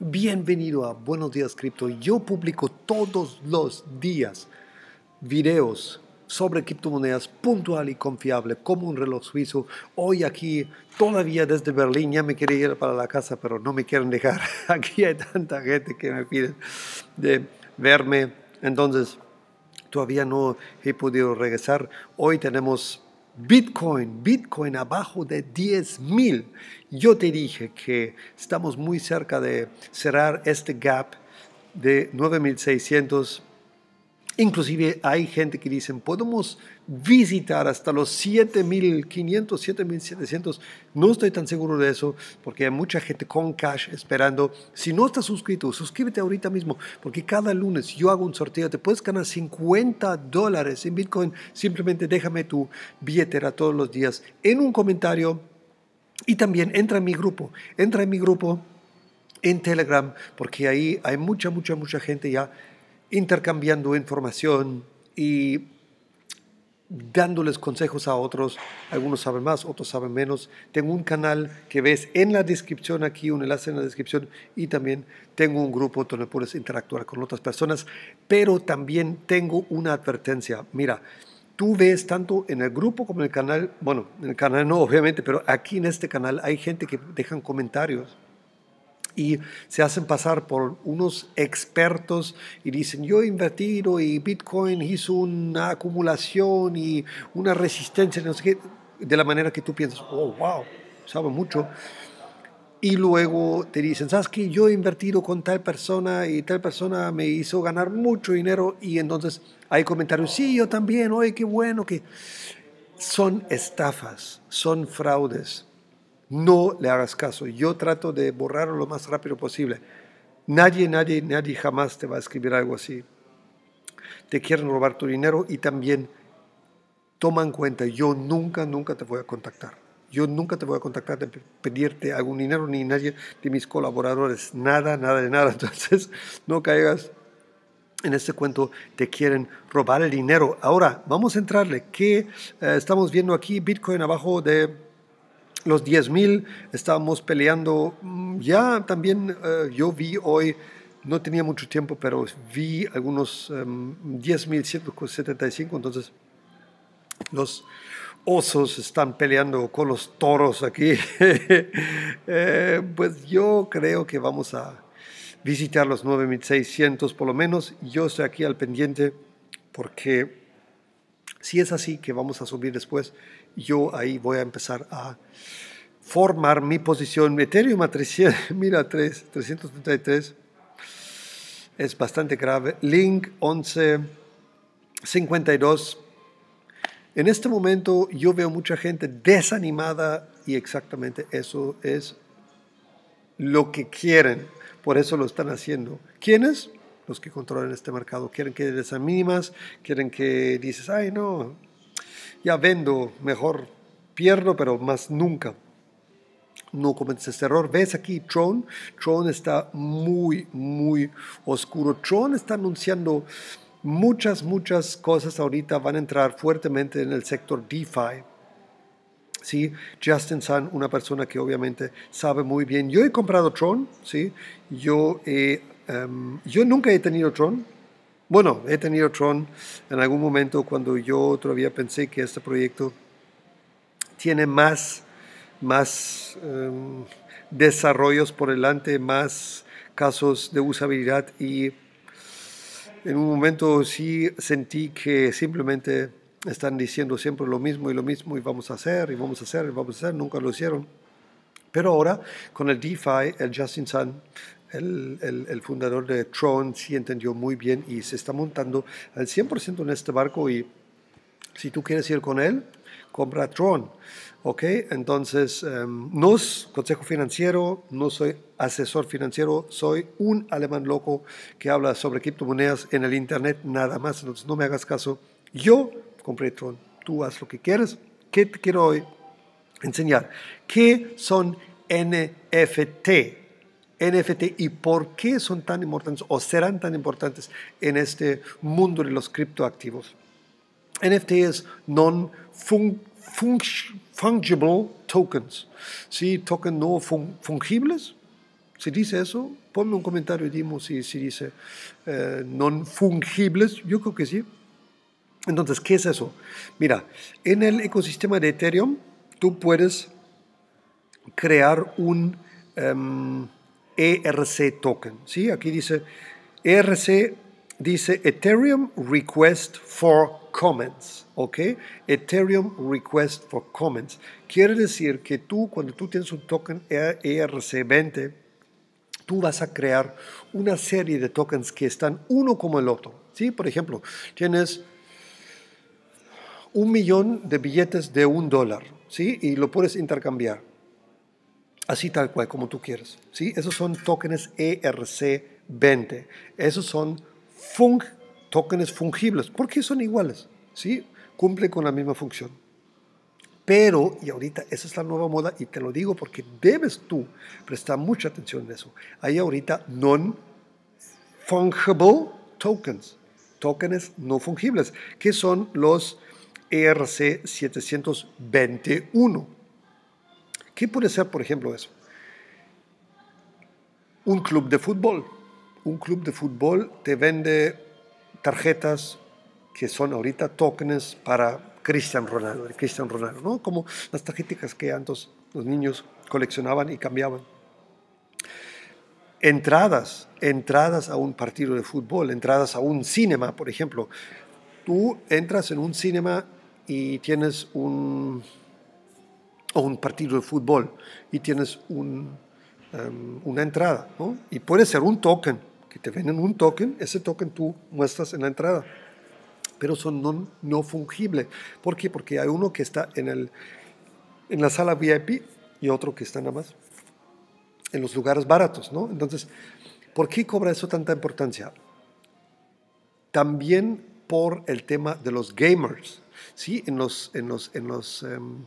Bienvenido a Buenos Días Cripto. Yo publico todos los días videos sobre criptomonedas puntual y confiable como un reloj suizo. Hoy aquí, todavía desde Berlín, ya me quería ir para la casa, pero no me quieren dejar. Aquí hay tanta gente que me pide de verme. Entonces, todavía no he podido regresar. Hoy tenemos Bitcoin, Bitcoin abajo de 10.000. Yo te dije que estamos muy cerca de cerrar este gap de 9.600 Inclusive hay gente que dicen, podemos visitar hasta los 7.500, 7.700. No estoy tan seguro de eso porque hay mucha gente con cash esperando. Si no estás suscrito, suscríbete ahorita mismo porque cada lunes yo hago un sorteo. Te puedes ganar 50 dólares en Bitcoin. Simplemente déjame tu billetera todos los días en un comentario. Y también entra en mi grupo. Entra en mi grupo en Telegram porque ahí hay mucha, mucha, mucha gente ya intercambiando información y dándoles consejos a otros. Algunos saben más, otros saben menos. Tengo un canal que ves en la descripción aquí, un enlace en la descripción y también tengo un grupo donde puedes interactuar con otras personas. Pero también tengo una advertencia. Mira, tú ves tanto en el grupo como en el canal, bueno, en el canal no, obviamente, pero aquí en este canal hay gente que dejan comentarios y se hacen pasar por unos expertos y dicen yo he invertido y Bitcoin hizo una acumulación y una resistencia, de la manera que tú piensas, oh, wow, sabe mucho. Y luego te dicen, ¿sabes qué? Yo he invertido con tal persona y tal persona me hizo ganar mucho dinero y entonces hay comentarios, sí, yo también, oye, qué bueno, que son estafas, son fraudes no le hagas caso. Yo trato de borrarlo lo más rápido posible. Nadie, nadie, nadie jamás te va a escribir algo así. Te quieren robar tu dinero y también toma en cuenta, yo nunca, nunca te voy a contactar. Yo nunca te voy a contactar de pedirte algún dinero ni nadie de mis colaboradores. Nada, nada de nada. Entonces, no caigas en este cuento te quieren robar el dinero. Ahora, vamos a entrarle. ¿Qué eh, estamos viendo aquí? Bitcoin abajo de los 10.000, estábamos peleando. Mm, ya también eh, yo vi hoy, no tenía mucho tiempo, pero vi algunos 10.175, em, entonces los osos están peleando con los toros aquí. Eh, pues yo creo que vamos a visitar los 9.600 por lo menos. Yo estoy aquí al pendiente porque si es así que vamos a subir después yo ahí voy a empezar a formar mi posición. Ethereum a 3, 333 es bastante grave. Link 1152. En este momento yo veo mucha gente desanimada y exactamente eso es lo que quieren. Por eso lo están haciendo. ¿Quiénes? Los que controlan este mercado. Quieren que desanimas, quieren que dices, ay no, ya vendo, mejor pierdo, pero más nunca. No cometes este error. ¿Ves aquí Tron? Tron está muy, muy oscuro. Tron está anunciando muchas, muchas cosas ahorita. Van a entrar fuertemente en el sector DeFi. ¿sí? Justin Sun, una persona que obviamente sabe muy bien. Yo he comprado Tron, ¿sí? Yo, em, yo nunca he tenido Tron, bueno, he tenido Tron en algún momento cuando yo todavía pensé que este proyecto tiene más, más em, desarrollos por delante, más casos de usabilidad y en un momento sí sentí que simplemente están diciendo siempre lo mismo y lo mismo y vamos a hacer y vamos a hacer y vamos a hacer, nunca lo hicieron. Pero ahora con el DeFi, el Justin Sun el, el, fundador de Tron sí entendió muy bien y se está montando al 100% en este barco y si tú quieres ir con él, compra Tron. ¿Ok? Entonces, em, no soy consejo financiero, no soy asesor financiero, soy un alemán loco que habla sobre criptomonedas en el Internet, nada más. Entonces, no me hagas caso. Yo compré Tron. Tú haz lo que quieras. ¿Qué te quiero hoy enseñar? ¿Qué son NFT? NFT y por qué son tan importantes o serán tan importantes en este mundo de los criptoactivos. NFT es non-fungible tokens, ¿sí? tokens no fungibles. Si dice eso, ponme un comentario, dime si, si dice eh, non-fungibles. Yo creo que sí. Entonces, ¿qué es eso? Mira, en el ecosistema de Ethereum tú puedes crear un... Em, ERC token. ¿sí? Aquí dice ERC, dice Ethereum Request for Comments. ¿ok? Ethereum Request for Comments. Quiere decir que tú, cuando tú tienes un token ERC20, tú vas a crear una serie de tokens que están uno como el otro. ¿sí? Por ejemplo, tienes un millón de billetes de un dólar ¿sí? y lo puedes intercambiar Así tal cual, como tú quieras. ¿sí? Esos son tokens ERC20. Esos son fung tokens fungibles. porque son iguales? ¿sí? Cumple con la misma función. Pero, y ahorita, esa es la nueva moda, y te lo digo porque debes tú prestar mucha atención en eso. Hay ahorita non-fungible tokens, tokens no fungibles, que son los ERC 721 ¿Qué puede ser, por ejemplo, eso? Un club de fútbol. Un club de fútbol te vende tarjetas que son ahorita tokens para Cristian Ronaldo, Cristian Ronaldo, ¿no? Como las tarjetas que antes los niños coleccionaban y cambiaban. Entradas, entradas a un partido de fútbol, entradas a un cinema, por ejemplo. Tú entras en un cinema y tienes un, o un partido de fútbol y tienes em, una entrada, ¿no? Y puede ser un token, que te venden un token, ese token tú muestras en la entrada, pero son no, fungibles. ¿Por qué? Porque hay uno que está en, el, en la sala VIP y otro que está nada más en los lugares baratos, ¿no? Entonces, ¿por qué cobra eso tanta importancia? También por el tema de los gamers, ¿sí? En los, los, en los em,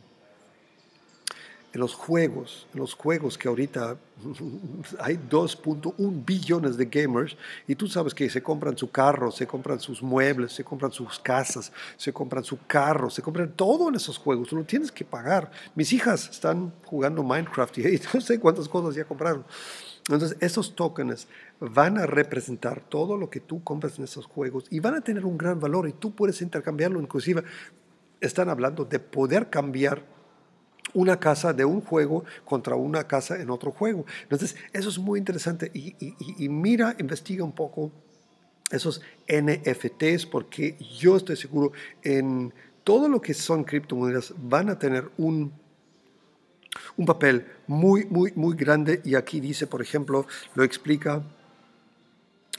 en los juegos, en los juegos que ahorita hay 2.1 billones de gamers y tú sabes que se compran su carro, se compran sus muebles, se compran sus casas, se compran su carro, se compran todo en esos juegos, tú lo tienes que pagar. Mis hijas están jugando Minecraft y no sé cuántas cosas ya compraron. Entonces, esos tokens van a representar todo lo que tú compras en esos juegos y van a tener un gran valor y tú puedes intercambiarlo. Inclusive, están hablando de poder cambiar una casa de un juego contra una casa en otro juego. Entonces, eso es muy interesante y, mira, investiga un poco esos NFTs porque yo estoy seguro en todo lo que son criptomonedas van a tener un, un papel muy, muy, muy grande y aquí dice, por ejemplo, lo explica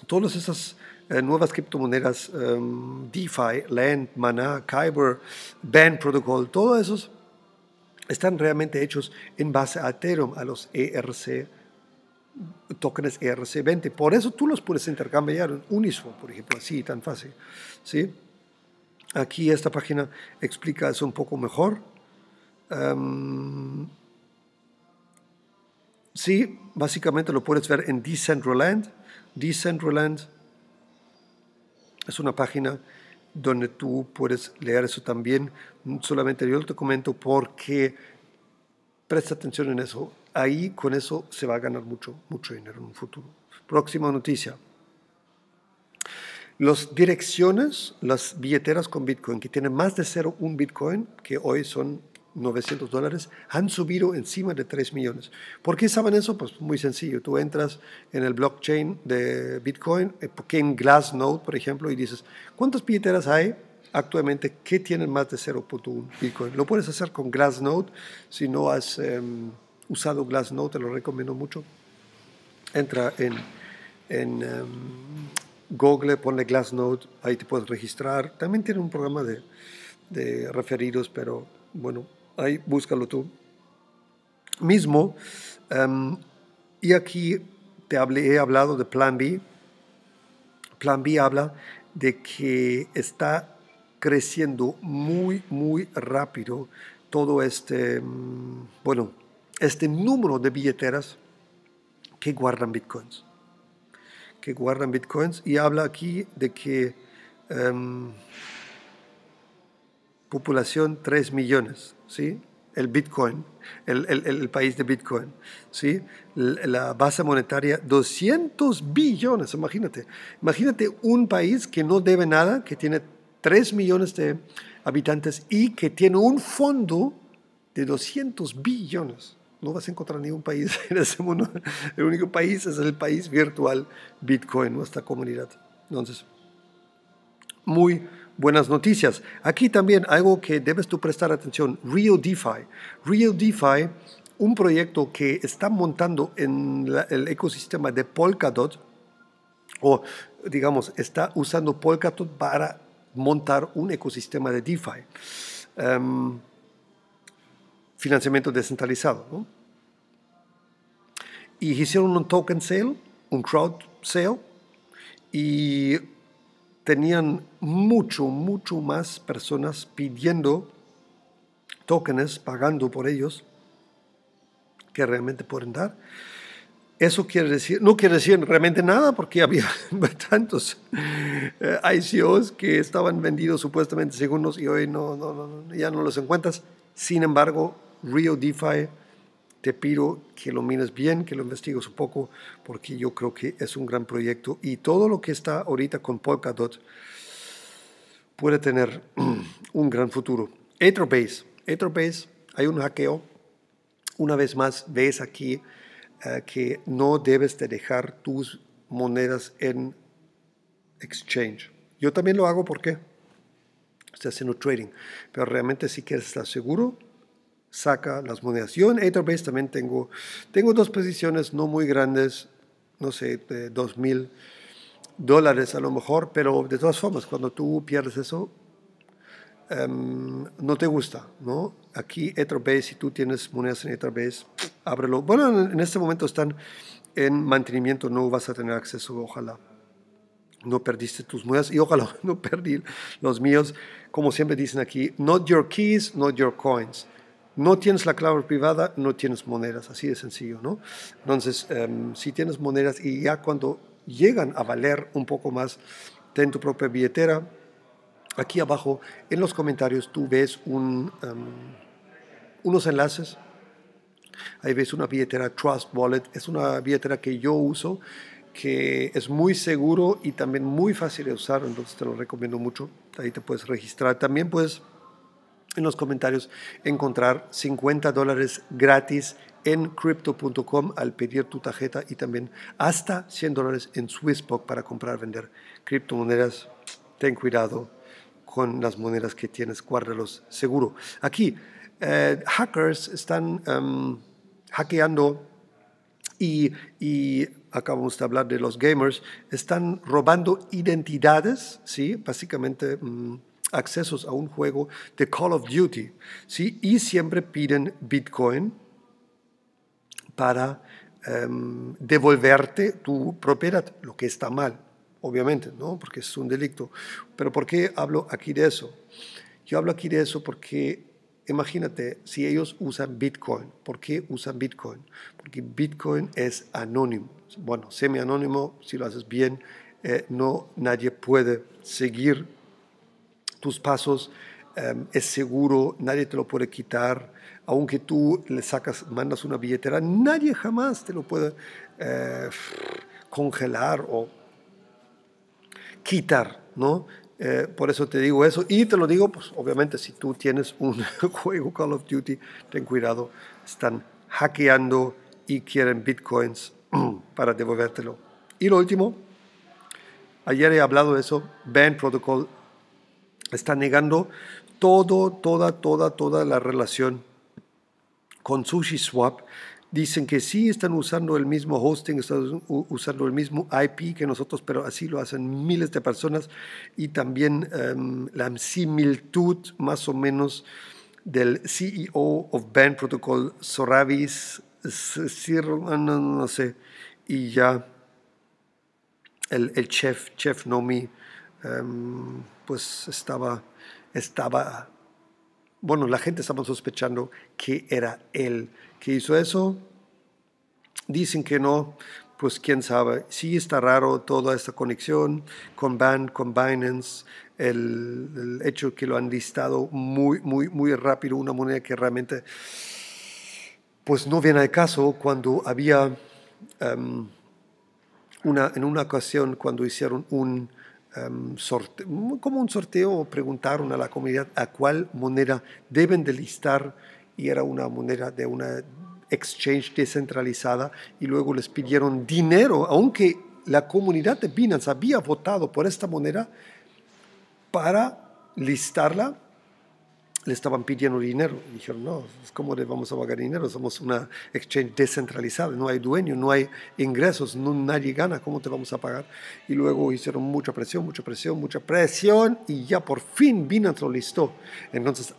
todas esas eh, nuevas criptomonedas, em, DeFi, Land, Mana, Kyber, Band Protocol, todos esos están realmente hechos en base a Ethereum, a los ERC tokens ERC20. Por eso tú los puedes intercambiar en Uniswap, por ejemplo, así, tan fácil. ¿sí? Aquí esta página explica eso un poco mejor. Em, sí, básicamente lo puedes ver en Decentraland. Decentraland es una página donde tú puedes leer eso también. Solamente yo te comento porque presta atención en eso. Ahí con eso se va a ganar mucho, mucho dinero en un futuro. Próxima noticia. Las direcciones, las billeteras con Bitcoin que tienen más de 0,1 Bitcoin, que hoy son 900 dólares, han subido encima de 3 millones. ¿Por qué saben eso? Pues muy sencillo. Tú entras en el blockchain de Bitcoin, eh, en Glassnode, por ejemplo, y dices, ¿cuántas billeteras hay actualmente que tienen más de 0.1 Bitcoin? Lo puedes hacer con Glassnode. Si no has em, usado Glassnode, te lo recomiendo mucho. Entra en, en em, Google, ponle Glassnode, ahí te puedes registrar. También tiene un programa de referidos, pero bueno, ahí búscalo tú mismo. Em, y aquí te hablé, he hablado de Plan B. Plan B habla de que está creciendo muy, muy rápido todo este, em, bueno, este número de billeteras que guardan bitcoins. Que guardan bitcoins y habla aquí de que em, Populación 3 millones, ¿sí? El Bitcoin, el, país de Bitcoin, ¿sí? La base monetaria 200 billones, imagínate. Imagínate un país que no debe nada, que tiene 3 millones de habitantes y que tiene un fondo de 200 billones. No vas a encontrar ningún país en ese mundo. El único país es el país virtual Bitcoin, nuestra comunidad. Entonces, muy buenas noticias. Aquí también algo que debes tú prestar atención, Rio DeFi. Rio DeFi, un proyecto que está montando en el ecosistema de Polkadot, o digamos, está usando Polkadot para montar un ecosistema de DeFi. Em, financiamiento descentralizado. ¿no? Y hicieron un token sale, un crowd sale, y tenían mucho, mucho más personas pidiendo tokens, pagando por ellos, que realmente pueden dar. Eso quiere decir, no quiere decir realmente nada porque había tantos eh, ICOs que estaban vendidos supuestamente segundos y hoy no, ya no los encuentras. Sin embargo, Rio DeFi te pido que lo mires bien, que lo investigues un poco, porque yo creo que es un gran proyecto. Y todo lo que está ahorita con Polkadot puede tener un gran futuro. Etherbase, Etherbase, hay un hackeo, una vez más, ves aquí eh, que no debes dejar tus monedas en exchange. Yo también lo hago porque estoy haciendo trading, pero realmente si quieres estar seguro, saca las monedas. Yo en Etherbase también tengo, tengo dos posiciones no muy grandes, no sé, de mil dólares a lo mejor, pero de todas formas, cuando tú pierdes eso, em, no te gusta, ¿no? Aquí Etherbase, si tú tienes monedas en Etherbase, ábrelo. Bueno, en este momento están en mantenimiento, no vas a tener acceso, ojalá no perdiste tus monedas y ojalá no perdí los míos. Como siempre dicen aquí, not your keys, not your coins no tienes la clave privada, no tienes monedas, así de sencillo, ¿no? Entonces, em, si tienes monedas y ya cuando llegan a valer un poco más, ten tu propia billetera. Aquí abajo en los comentarios tú ves un, em, unos enlaces. Ahí ves una billetera Trust Wallet. Es una billetera que yo uso, que es muy seguro y también muy fácil de usar. Entonces te lo recomiendo mucho. Ahí te puedes registrar. También puedes en los comentarios encontrar 50 dólares gratis en crypto.com al pedir tu tarjeta y también hasta 100 dólares en Swissbox para comprar, vender criptomonedas. Ten cuidado con las monedas que tienes, guárdalos seguro. Aquí, eh, hackers están em, hackeando y, acabamos de hablar de los gamers, están robando identidades, ¿sí? básicamente... Mm, accesos a un juego de Call of Duty, ¿sí? Y siempre piden Bitcoin para em, devolverte tu propiedad, lo que está mal, obviamente, ¿no? Porque es un delito. Pero ¿por qué hablo aquí de eso? Yo hablo aquí de eso porque imagínate si ellos usan Bitcoin. ¿Por qué usan Bitcoin? Porque Bitcoin es anónimo. Bueno, semi-anónimo, si lo haces bien, eh, no nadie puede seguir tus pasos, em, es seguro, nadie te lo puede quitar, aunque tú le sacas, mandas una billetera, nadie jamás te lo puede eh, congelar o quitar, ¿no? Eh, por eso te digo eso. Y te lo digo, pues obviamente, si tú tienes un juego Call of Duty, ten cuidado, están hackeando y quieren bitcoins para devolvértelo. Y lo último, ayer he hablado de eso, Band Protocol está negando todo, toda, toda, toda la relación con SushiSwap. Dicen que sí están usando el mismo hosting, están usando el mismo IP que nosotros, pero así lo hacen miles de personas y también em, la similitud más o menos del CEO of Band Protocol, Soravis, ah, no, no, sé, y ya el, chef, chef Nomi. Em, pues estaba, estaba, bueno, la gente estaba sospechando que era él que hizo eso. Dicen que no, pues quién sabe. Sí está raro toda esta conexión con Band, con Binance, el, hecho que lo han listado muy, muy, muy rápido, una moneda que realmente pues no viene al caso cuando había em, una, en una ocasión cuando hicieron un, Em, como un sorteo, preguntaron a la comunidad a cuál moneda deben de listar y era una moneda de una exchange descentralizada y luego les pidieron dinero, aunque la comunidad de Binance había votado por esta moneda para listarla le estaban pidiendo dinero. dijeron, no, ¿cómo le vamos a pagar dinero? Somos una exchange descentralizada, no hay dueño, no hay ingresos, no, nadie gana, ¿cómo te vamos a pagar? Y luego hicieron mucha presión, mucha presión, mucha presión y ya por fin Binance lo listó. Entonces,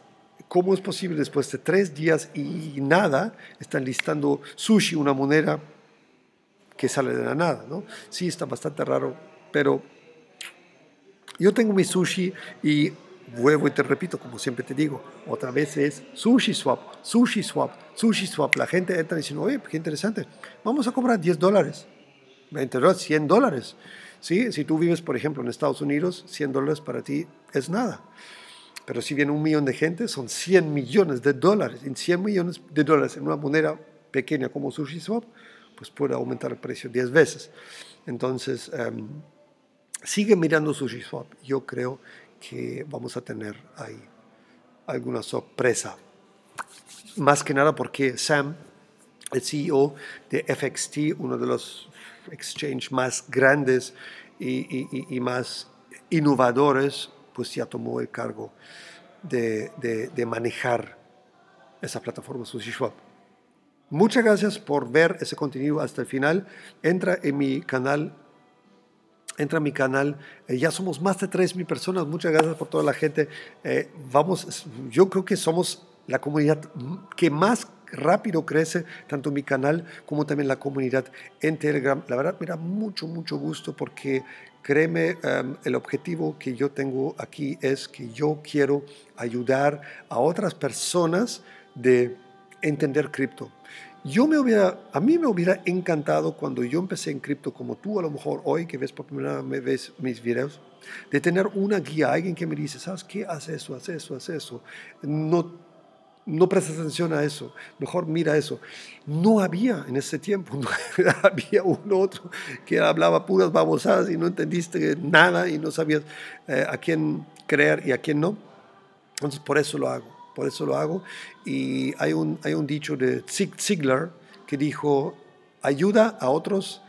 ¿cómo es posible después de tres días y nada están listando sushi, una moneda que sale de la nada? ¿no? Sí, está bastante raro, pero yo tengo mi sushi y vuelvo y te repito, como siempre te digo, otra vez es sushi swap, sushi swap, sushi swap. La gente entra diciendo oye, qué interesante, vamos a cobrar 10 dólares, 20 dólares, 100 dólares. ¿Sí? Si tú vives, por ejemplo, en Estados Unidos, 100 dólares para ti es nada. Pero si viene un millón de gente, son 100 millones de dólares. En 100 millones de dólares en una moneda pequeña como sushi swap, pues puede aumentar el precio 10 veces. Entonces, em, sigue mirando SushiSwap. Yo creo que vamos a tener ahí alguna sorpresa. Más que nada porque Sam, el CEO de FXT, uno de los exchanges más grandes y, más innovadores, pues ya tomó el cargo de, de, de manejar esa plataforma SushiSwap. Muchas gracias por ver ese contenido hasta el final. Entra en mi canal entra a mi canal. Eh, ya somos más de 3.000 personas. Muchas gracias por toda la gente. Eh, vamos, yo creo que somos la comunidad que más rápido crece, tanto mi canal como también la comunidad en Telegram. La verdad me da mucho, mucho gusto porque créeme, em, el objetivo que yo tengo aquí es que yo quiero ayudar a otras personas de entender cripto me hubiera, a mí me hubiera encantado cuando yo empecé en cripto, como tú a lo mejor hoy que ves por primera vez mis videos, de tener una guía, alguien que me dice, ¿sabes qué? Haz eso, haz eso, haz eso. No, no prestes atención a eso, mejor mira eso. No había en ese tiempo, no había uno otro que hablaba puras babosadas y no entendiste nada y no sabías eh, a quién creer y a quién no. Entonces por eso lo hago por eso lo hago. Y hay un, hay un dicho de Zig Ziglar que dijo, ayuda a otros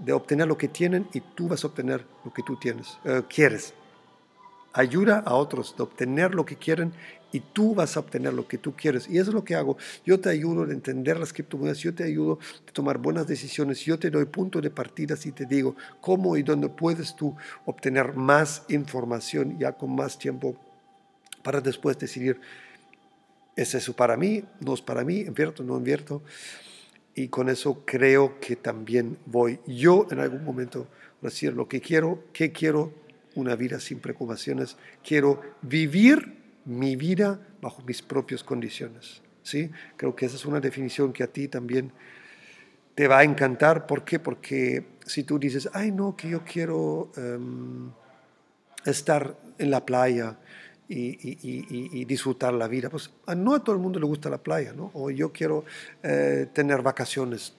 de obtener lo que tienen y tú vas a obtener lo que tú tienes, eh, quieres. Ayuda a otros de obtener lo que quieren y tú vas a obtener lo que tú quieres. Y eso es lo que hago. Yo te ayudo a entender las criptomonedas, yo te ayudo a tomar buenas decisiones, yo te doy puntos de partida y te digo cómo y dónde puedes tú obtener más información ya con más tiempo para después decidir ¿Es eso para mí? ¿No es para mí? ¿Invierto? ¿No invierto? Y con eso creo que también voy yo en algún momento a decir lo que quiero, que quiero una vida sin preocupaciones, quiero vivir mi vida bajo mis propias condiciones. ¿sí? Creo que esa es una definición que a ti también te va a encantar. ¿Por qué? Porque si tú dices, ay no, que yo quiero em, estar en la playa, y, disfrutar la vida. Pues no a todo el mundo le gusta la playa, ¿no? O yo quiero eh, tener vacaciones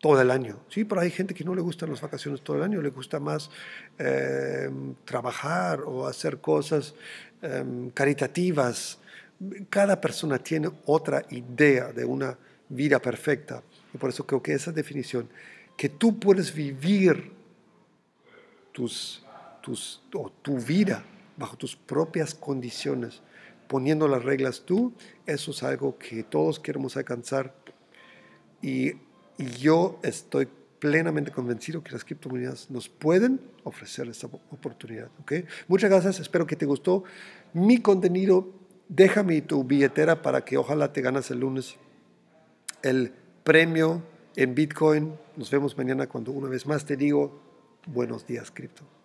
todo el año. Sí, pero hay gente que no le gustan las vacaciones todo el año, le gusta más eh, trabajar o hacer cosas em, caritativas. Cada persona tiene otra idea de una vida perfecta. Y por eso creo que esa definición, que tú puedes vivir tus, tus, o tu vida bajo tus propias condiciones, poniendo las reglas tú, eso es algo que todos queremos alcanzar. Y, yo estoy plenamente convencido que las criptomonedas nos pueden ofrecer esta oportunidad. ¿okay? Muchas gracias, espero que te gustó mi contenido. Déjame tu billetera para que ojalá te ganas el lunes el premio en Bitcoin. Nos vemos mañana cuando una vez más te digo buenos días, cripto.